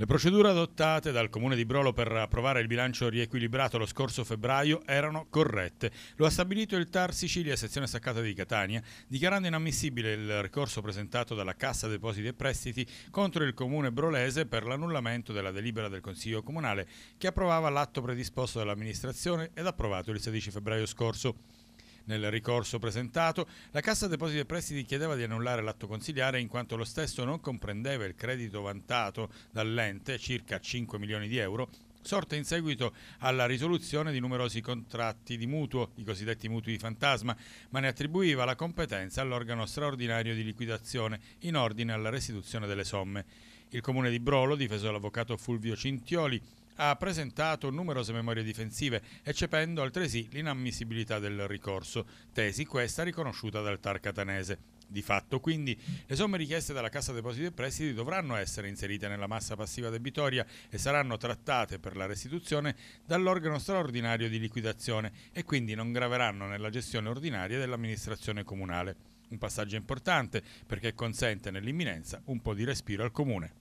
Le procedure adottate dal Comune di Brolo per approvare il bilancio riequilibrato lo scorso febbraio erano corrette. Lo ha stabilito il TAR Sicilia, sezione staccata di Catania, dichiarando inammissibile il ricorso presentato dalla Cassa Depositi e Prestiti contro il Comune brolese per l'annullamento della delibera del Consiglio Comunale che approvava l'atto predisposto dall'amministrazione ed approvato il 16 febbraio scorso. Nel ricorso presentato, la Cassa Depositi e Prestiti chiedeva di annullare l'atto consigliare in quanto lo stesso non comprendeva il credito vantato dall'ente, circa 5 milioni di euro, sorte in seguito alla risoluzione di numerosi contratti di mutuo, i cosiddetti mutui di fantasma, ma ne attribuiva la competenza all'organo straordinario di liquidazione in ordine alla restituzione delle somme. Il comune di Brolo, difeso l'avvocato Fulvio Cintioli, ha presentato numerose memorie difensive, eccependo altresì l'inammissibilità del ricorso, tesi questa riconosciuta dal TAR catanese. Di fatto, quindi, le somme richieste dalla Cassa Depositi e Prestiti dovranno essere inserite nella massa passiva debitoria e saranno trattate per la restituzione dall'organo straordinario di liquidazione e quindi non graveranno nella gestione ordinaria dell'amministrazione comunale. Un passaggio importante perché consente nell'imminenza un po' di respiro al comune.